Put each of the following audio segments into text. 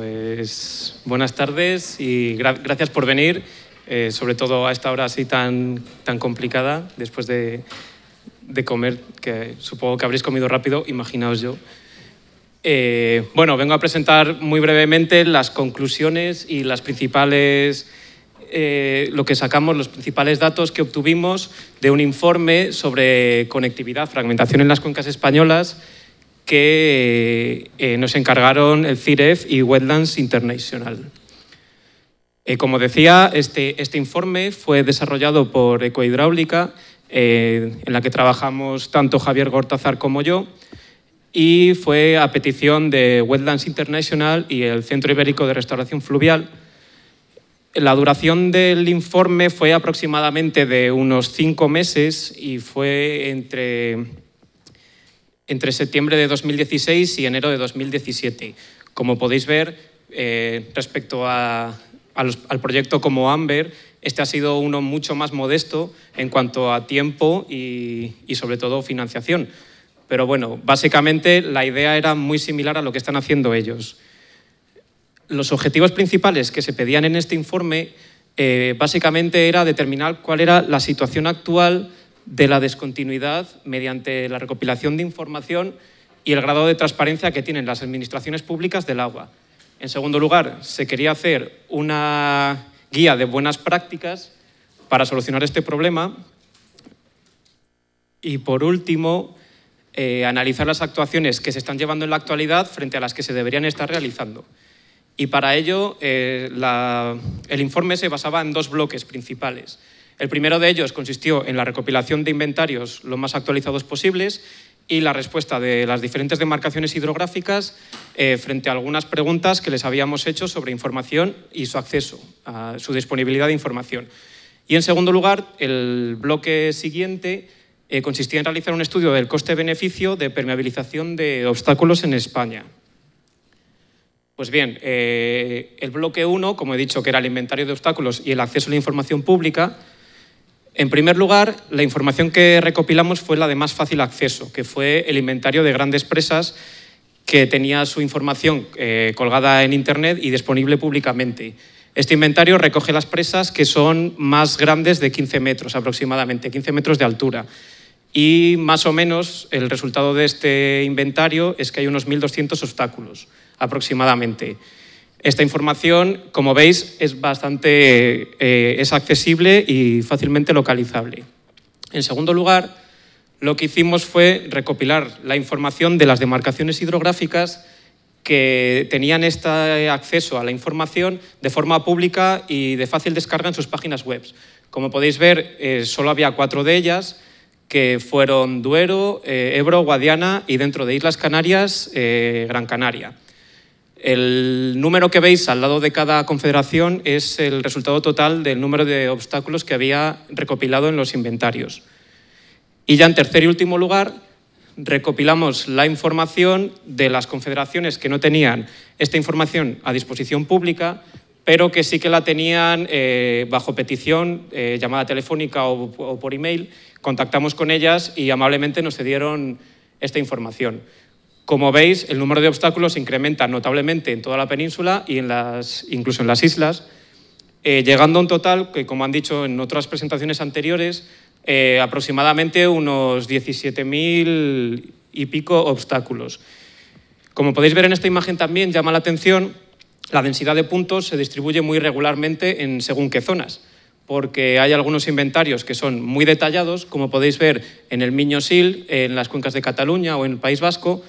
pues buenas tardes y gracias por venir, eh, sobre todo a esta hora así tan, tan complicada, después de, de comer, que supongo que habréis comido rápido, imaginaos yo. Eh, bueno, vengo a presentar muy brevemente las conclusiones y las principales, eh, lo que sacamos, los principales datos que obtuvimos de un informe sobre conectividad, fragmentación en las cuencas españolas, que eh, nos encargaron el CIREF y Wetlands International. Eh, como decía, este, este, informe fue desarrollado por Ecohidráulica, eh, en la que trabajamos tanto Javier Gortazar como yo, y fue a petición de Wetlands International y el Centro Ibérico de Restauración Fluvial. La duración del informe fue aproximadamente de unos cinco meses y fue entre entre septiembre de 2016 y enero de 2017. Como podéis ver, eh, respecto al proyecto como Amber, este ha sido uno mucho más modesto en cuanto a tiempo y, sobre todo financiación. Pero bueno, básicamente la idea era muy similar a lo que están haciendo ellos. Los objetivos principales que se pedían en este informe eh, básicamente era determinar cuál era la situación actual de la descontinuidad mediante la recopilación de información y el grado de transparencia que tienen las administraciones públicas del agua. En segundo lugar, se quería hacer una guía de buenas prácticas para solucionar este problema. Y por último, eh, analizar las actuaciones que se están llevando en la actualidad frente a las que se deberían estar realizando. Y para ello, eh, el informe se basaba en dos bloques principales. El primero de ellos consistió en la recopilación de inventarios lo más actualizados posibles y la respuesta de las diferentes demarcaciones hidrográficas eh, frente a algunas preguntas que les habíamos hecho sobre información y su acceso, su disponibilidad de información. Y en segundo lugar, el bloque siguiente eh, consistía en realizar un estudio del coste-beneficio de permeabilización de obstáculos en España. Pues bien, eh, el bloque 1, como he dicho, que era el inventario de obstáculos y el acceso a la información pública, en primer lugar, la información que recopilamos fue la de más fácil acceso, que fue el inventario de grandes presas que tenía su información eh, colgada en Internet y disponible públicamente. Este inventario recoge las presas que son más grandes de 15 metros aproximadamente, 15 metros de altura. Y más o menos el resultado de este inventario es que hay unos 1.200 obstáculos aproximadamente. Esta información, como veis, es bastante eh, accesible y fácilmente localizable. En segundo lugar, lo que hicimos fue recopilar la información de las demarcaciones hidrográficas que tenían este acceso a la información de forma pública y de fácil descarga en sus páginas web. Como podéis ver, eh, solo había cuatro de ellas, que fueron Duero, eh, Ebro, Guadiana y dentro de Islas Canarias, Gran Canaria. El número que veis al lado de cada confederación es el resultado total del número de obstáculos que había recopilado en los inventarios. Y ya en tercer y último lugar, recopilamos la información de las confederaciones que no tenían esta información a disposición pública, pero que sí que la tenían eh, bajo petición, eh, llamada telefónica o, por por email. Contactamos con ellas y amablemente nos cedieron esta información. Como veis, el número de obstáculos incrementa notablemente en toda la península y en las, incluso en las islas, eh, llegando a un total que, como han dicho en otras presentaciones anteriores, eh, aproximadamente unos 17.000 y pico obstáculos. Como podéis ver en esta imagen también llama la atención la densidad de puntos se distribuye muy regularmente en según qué zonas, porque hay algunos inventarios que son muy detallados, como podéis ver en el Miño Sil, en las cuencas de Cataluña o en el País Vasco,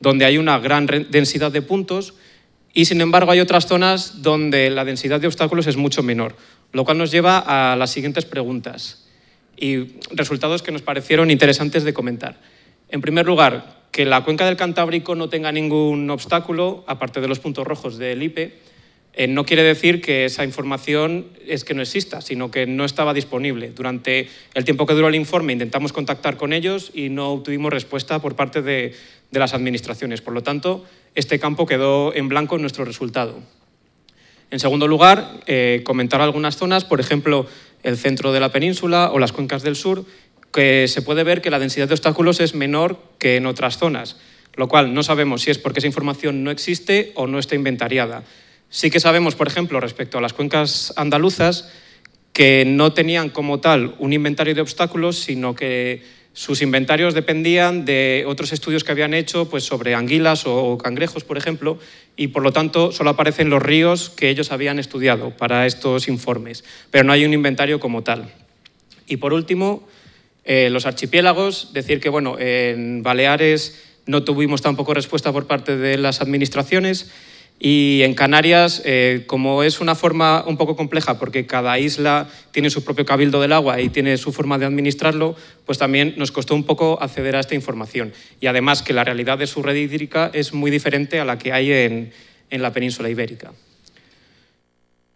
donde hay una gran densidad de puntos y sin embargo hay otras zonas donde la densidad de obstáculos es mucho menor, lo cual nos lleva a las siguientes preguntas y resultados que nos parecieron interesantes de comentar. En primer lugar, que la cuenca del Cantábrico no tenga ningún obstáculo, aparte de los puntos rojos del IPE, eh, no quiere decir que esa información es que no exista, sino que no estaba disponible. Durante el tiempo que duró el informe intentamos contactar con ellos y no obtuvimos respuesta por parte de, las administraciones. Por lo tanto, este campo quedó en blanco en nuestro resultado. En segundo lugar, eh, comentar algunas zonas, por ejemplo, el centro de la península o las cuencas del sur, que se puede ver que la densidad de obstáculos es menor que en otras zonas, lo cual no sabemos si es porque esa información no existe o no está inventariada. Sí que sabemos, por ejemplo, respecto a las cuencas andaluzas, que no tenían como tal un inventario de obstáculos, sino que sus inventarios dependían de otros estudios que habían hecho pues, sobre anguilas o cangrejos, por ejemplo, y por lo tanto solo aparecen los ríos que ellos habían estudiado para estos informes, pero no hay un inventario como tal. Y por último, eh, los archipiélagos, decir que bueno, en Baleares no tuvimos tampoco respuesta por parte de las administraciones, y en Canarias, eh, como es una forma un poco compleja, porque cada isla tiene su propio cabildo del agua y tiene su forma de administrarlo, pues también nos costó un poco acceder a esta información. Y además que la realidad de su red hídrica es muy diferente a la que hay en, la península ibérica.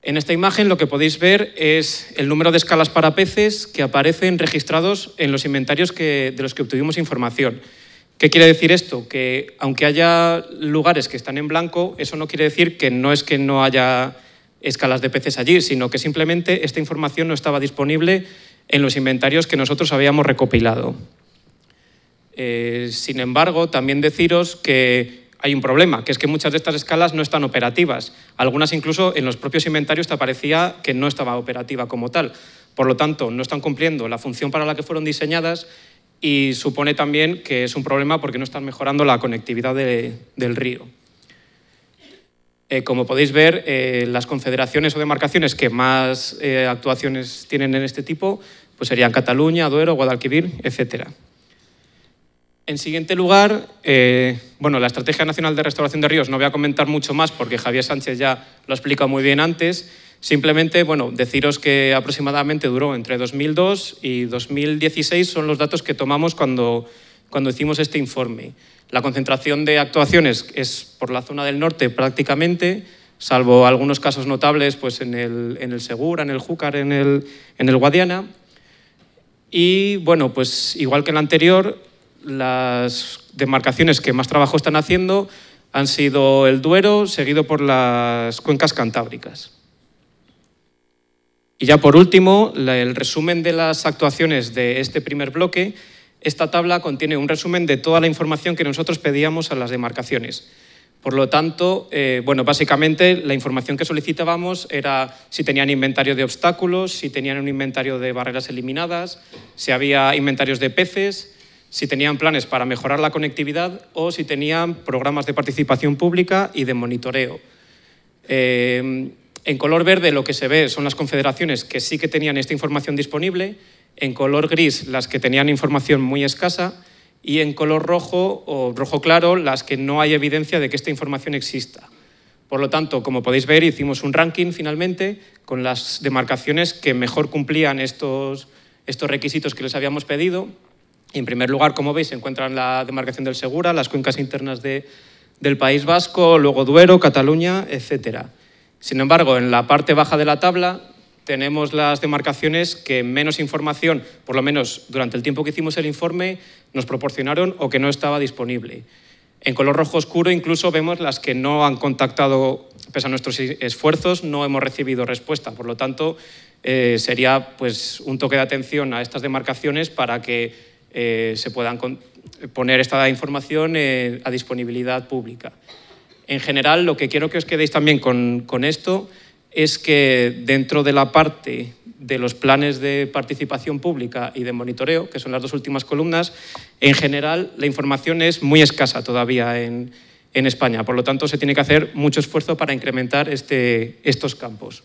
En esta imagen lo que podéis ver es el número de escalas para peces que aparecen registrados en los inventarios de los que obtuvimos información. ¿Qué quiere decir esto? Que aunque haya lugares que están en blanco, eso no quiere decir que no es que no haya escalas de peces allí, sino que simplemente esta información no estaba disponible en los inventarios que nosotros habíamos recopilado. Eh, sin embargo, también deciros que hay un problema, que es que muchas de estas escalas no están operativas. Algunas incluso en los propios inventarios te aparecía que no estaba operativa como tal. Por lo tanto, no están cumpliendo la función para la que fueron diseñadas y supone también que es un problema porque no están mejorando la conectividad del río. Eh, como podéis ver, eh, las confederaciones o demarcaciones que más eh, actuaciones tienen en este tipo pues serían Cataluña, Duero, Guadalquivir, etcétera. En siguiente lugar, eh, bueno, la Estrategia Nacional de Restauración de Ríos no voy a comentar mucho más porque Javier Sánchez ya lo ha muy bien antes. Simplemente, bueno, deciros que aproximadamente duró entre 2002 y 2016 son los datos que tomamos cuando, cuando hicimos este informe. La concentración de actuaciones es por la zona del norte prácticamente, salvo algunos casos notables pues en el, en Segura, en el Júcar, en el, en el Guadiana. Y bueno, pues igual que en la anterior, las demarcaciones que más trabajo están haciendo han sido el Duero, seguido por las cuencas cantábricas. Y ya por último, el resumen de las actuaciones de este primer bloque. Esta tabla contiene un resumen de toda la información que nosotros pedíamos a las demarcaciones. Por lo tanto, eh, bueno, básicamente la información que solicitábamos era si tenían inventario de obstáculos, si tenían un inventario de barreras eliminadas, si había inventarios de peces, si tenían planes para mejorar la conectividad o si tenían programas de participación pública y de monitoreo. Eh, en color verde lo que se ve son las confederaciones que sí que tenían esta información disponible, en color gris las que tenían información muy escasa y en color rojo o rojo claro las que no hay evidencia de que esta información exista. Por lo tanto, como podéis ver, hicimos un ranking finalmente con las demarcaciones que mejor cumplían estos, estos requisitos que les habíamos pedido en primer lugar, como veis, se encuentran la demarcación del Segura, las cuencas internas del País Vasco, luego Duero, Cataluña, etc. Sin embargo, en la parte baja de la tabla tenemos las demarcaciones que menos información, por lo menos durante el tiempo que hicimos el informe, nos proporcionaron o que no estaba disponible. En color rojo oscuro incluso vemos las que no han contactado, pese a nuestros esfuerzos, no hemos recibido respuesta. Por lo tanto, eh, sería pues, un toque de atención a estas demarcaciones para que eh, se puedan poner esta información eh, a disponibilidad pública. En general, lo que quiero que os quedéis también con, esto es que dentro de la parte de los planes de participación pública y de monitoreo, que son las dos últimas columnas, en general la información es muy escasa todavía en, España. Por lo tanto, se tiene que hacer mucho esfuerzo para incrementar este, estos campos.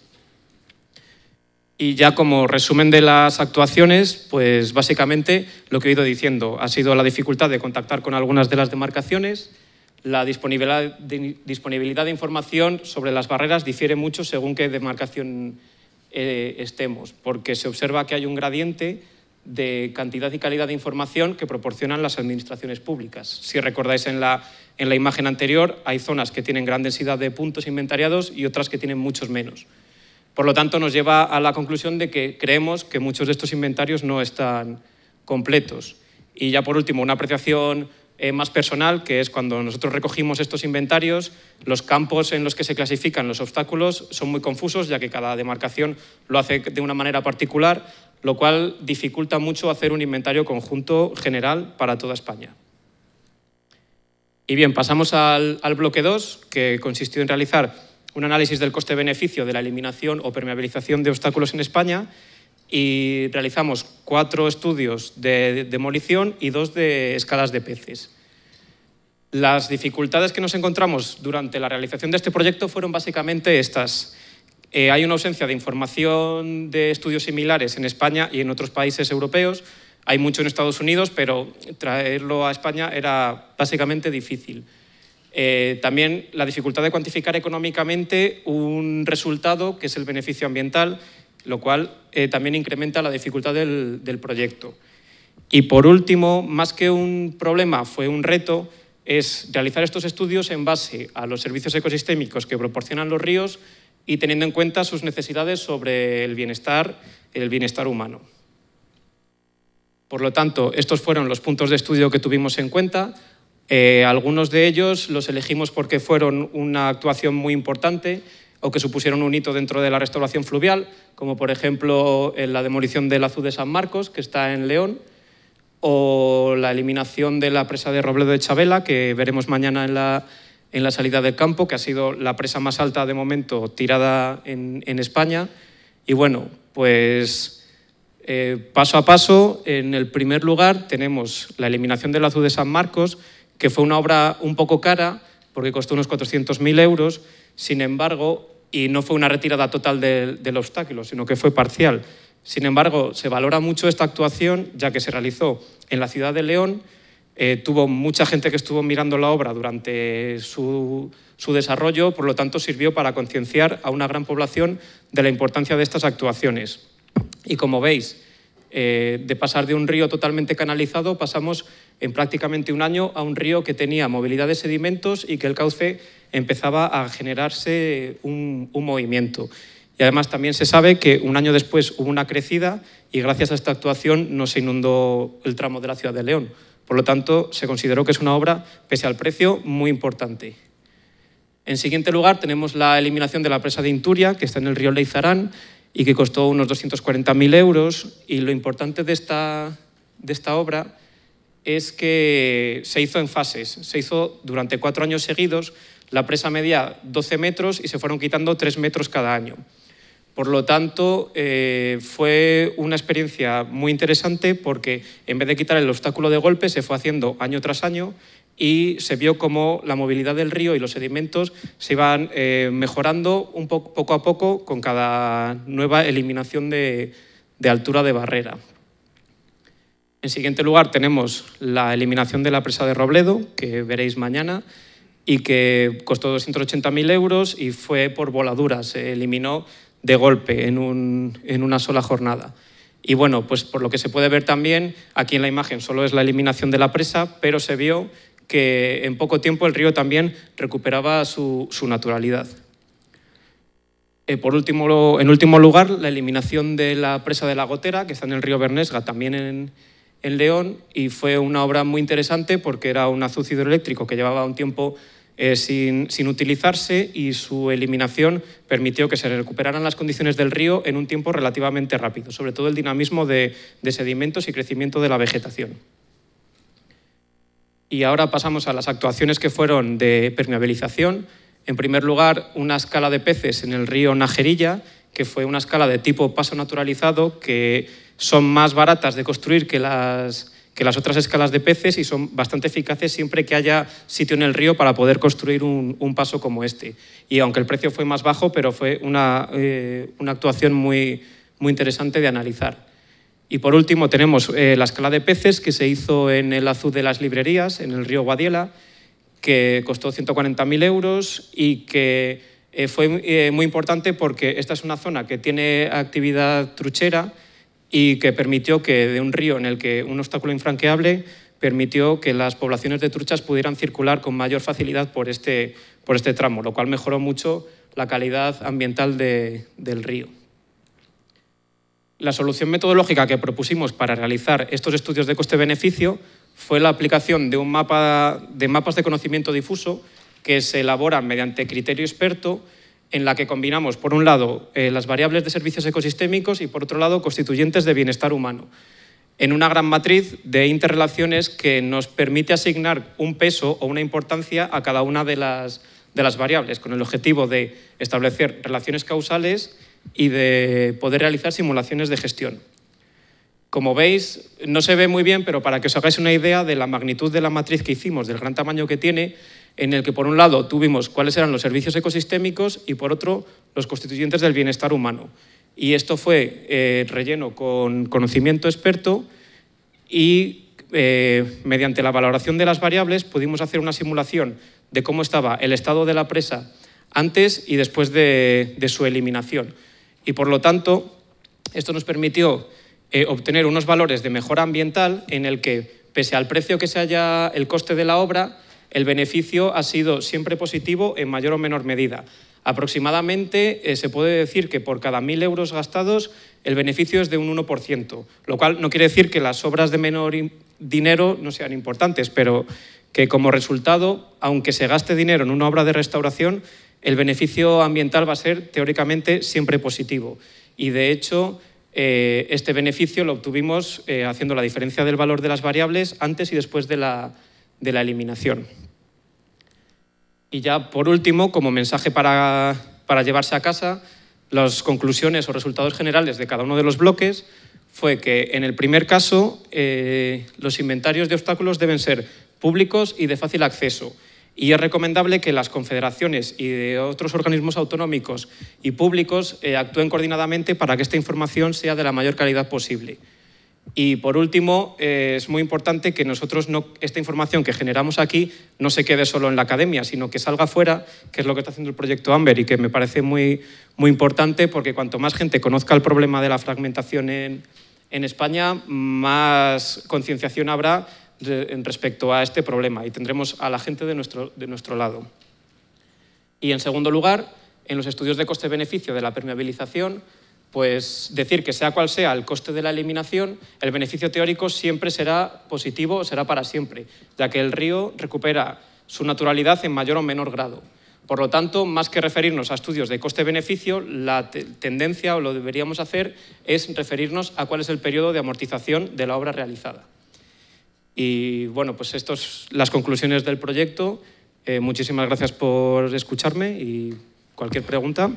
Y ya como resumen de las actuaciones, pues básicamente lo que he ido diciendo ha sido la dificultad de contactar con algunas de las demarcaciones, la disponibilidad de, información sobre las barreras difiere mucho según qué demarcación eh, estemos, porque se observa que hay un gradiente de cantidad y calidad de información que proporcionan las administraciones públicas. Si recordáis en la imagen anterior, hay zonas que tienen gran densidad de puntos inventariados y otras que tienen muchos menos. Por lo tanto, nos lleva a la conclusión de que creemos que muchos de estos inventarios no están completos. Y ya por último, una apreciación eh, más personal, que es cuando nosotros recogimos estos inventarios, los campos en los que se clasifican los obstáculos son muy confusos, ya que cada demarcación lo hace de una manera particular, lo cual dificulta mucho hacer un inventario conjunto general para toda España. Y bien, pasamos al, al bloque 2, que consistió en realizar un análisis del coste-beneficio de la eliminación o permeabilización de obstáculos en España y realizamos cuatro estudios de demolición y dos de escalas de peces. Las dificultades que nos encontramos durante la realización de este proyecto fueron básicamente estas. Eh, hay una ausencia de información de estudios similares en España y en otros países europeos. Hay mucho en Estados Unidos, pero traerlo a España era básicamente difícil. Eh, también la dificultad de cuantificar económicamente un resultado que es el beneficio ambiental, lo cual eh, también incrementa la dificultad del, del, proyecto. Y por último, más que un problema, fue un reto, es realizar estos estudios en base a los servicios ecosistémicos que proporcionan los ríos y teniendo en cuenta sus necesidades sobre el bienestar, el bienestar humano. Por lo tanto, estos fueron los puntos de estudio que tuvimos en cuenta. Eh, algunos de ellos los elegimos porque fueron una actuación muy importante o que supusieron un hito dentro de la restauración fluvial, como por ejemplo eh, la demolición del azul de San Marcos, que está en León, o la eliminación de la presa de Robledo de Chabela, que veremos mañana en la, salida del campo, que ha sido la presa más alta de momento tirada en, España. Y bueno, pues eh, paso a paso, en el primer lugar tenemos la eliminación del azul de San Marcos, que fue una obra un poco cara, porque costó unos 400.000 euros, sin embargo, y no fue una retirada total del, obstáculo, sino que fue parcial. Sin embargo, se valora mucho esta actuación, ya que se realizó en la ciudad de León, eh, tuvo mucha gente que estuvo mirando la obra durante su, desarrollo, por lo tanto sirvió para concienciar a una gran población de la importancia de estas actuaciones. Y como veis, eh, de pasar de un río totalmente canalizado pasamos en prácticamente un año a un río que tenía movilidad de sedimentos y que el cauce empezaba a generarse un, movimiento. Y además también se sabe que un año después hubo una crecida y gracias a esta actuación no se inundó el tramo de la ciudad de León. Por lo tanto, se consideró que es una obra, pese al precio, muy importante. En siguiente lugar tenemos la eliminación de la presa de Inturia, que está en el río Leizarán y que costó unos 240.000 euros. Y lo importante de esta, de esta obra es que se hizo en fases. Se hizo durante cuatro años seguidos, la presa media 12 metros y se fueron quitando 3 metros cada año. Por lo tanto, eh, fue una experiencia muy interesante porque en vez de quitar el obstáculo de golpe, se fue haciendo año tras año y se vio cómo la movilidad del río y los sedimentos se iban eh, mejorando un poco, a poco con cada nueva eliminación de altura de barrera. En siguiente lugar tenemos la eliminación de la presa de Robledo, que veréis mañana, y que costó 280.000 euros y fue por voladura, se eliminó de golpe en, una sola jornada. Y bueno, pues por lo que se puede ver también, aquí en la imagen solo es la eliminación de la presa, pero se vio que en poco tiempo el río también recuperaba su, naturalidad. Eh, por último, en último lugar, la eliminación de la presa de la Gotera, que está en el río Bernesga, también en, en León y fue una obra muy interesante porque era un azuz hidroeléctrico que llevaba un tiempo eh, sin, utilizarse y su eliminación permitió que se recuperaran las condiciones del río en un tiempo relativamente rápido, sobre todo el dinamismo de, de sedimentos y crecimiento de la vegetación. Y ahora pasamos a las actuaciones que fueron de permeabilización. En primer lugar, una escala de peces en el río Najerilla, que fue una escala de tipo paso naturalizado que son más baratas de construir que las, que las otras escalas de peces y son bastante eficaces siempre que haya sitio en el río para poder construir un, paso como este. Y aunque el precio fue más bajo, pero fue una, eh, actuación muy, interesante de analizar. Y por último tenemos eh, la escala de peces que se hizo en el Azul de las Librerías, en el río Guadiela, que costó 140.000 euros y que eh, fue muy importante porque esta es una zona que tiene actividad truchera, y que permitió que de un río en el que un obstáculo infranqueable permitió que las poblaciones de truchas pudieran circular con mayor facilidad por este, por este tramo, lo cual mejoró mucho la calidad ambiental del río. La solución metodológica que propusimos para realizar estos estudios de coste-beneficio fue la aplicación de un mapa de mapas de conocimiento difuso que se elabora mediante criterio experto en la que combinamos, por un lado, eh, las variables de servicios ecosistémicos y, por otro lado, constituyentes de bienestar humano, en una gran matriz de interrelaciones que nos permite asignar un peso o una importancia a cada una de las, de las variables, con el objetivo de establecer relaciones causales y de poder realizar simulaciones de gestión. Como veis, no se ve muy bien, pero para que os hagáis una idea de la magnitud de la matriz que hicimos, del gran tamaño que tiene, en el que por un lado tuvimos cuáles eran los servicios ecosistémicos y por otro los constituyentes del bienestar humano. Y esto fue eh, relleno con conocimiento experto y eh, mediante la valoración de las variables pudimos hacer una simulación de cómo estaba el estado de la presa antes y después de, su eliminación. Y por lo tanto, esto nos permitió eh, obtener unos valores de mejora ambiental en el que, pese al precio que se haya, el coste de la obra, el beneficio ha sido siempre positivo en mayor o menor medida. Aproximadamente eh, se puede decir que por cada mil euros gastados el beneficio es de un 1%, lo cual no quiere decir que las obras de menor dinero no sean importantes, pero que como resultado, aunque se gaste dinero en una obra de restauración, el beneficio ambiental va a ser teóricamente siempre positivo. Y de hecho, eh, este beneficio lo obtuvimos eh, haciendo la diferencia del valor de las variables antes y después de la eliminación. Y ya por último, como mensaje para, llevarse a casa, las conclusiones o resultados generales de cada uno de los bloques fue que en el primer caso eh, los inventarios de obstáculos deben ser públicos y de fácil acceso. Y es recomendable que las confederaciones y de otros organismos autonómicos y públicos eh, actúen coordinadamente para que esta información sea de la mayor calidad posible. Y por último, eh, es muy importante que nosotros esta información que generamos aquí no se quede solo en la academia, sino que salga fuera, que es lo que está haciendo el proyecto Amber y que me parece muy, importante porque cuanto más gente conozca el problema de la fragmentación en, España, más concienciación habrá respecto a este problema y tendremos a la gente de nuestro lado. Y en segundo lugar, en los estudios de coste-beneficio de la permeabilización, pues decir que sea cual sea el coste de la eliminación, el beneficio teórico siempre será positivo, será para siempre, ya que el río recupera su naturalidad en mayor o menor grado. Por lo tanto, más que referirnos a estudios de coste-beneficio, la tendencia o lo deberíamos hacer es referirnos a cuál es el periodo de amortización de la obra realizada. Y bueno, pues estas son las conclusiones del proyecto. Eh, muchísimas gracias por escucharme y cualquier pregunta.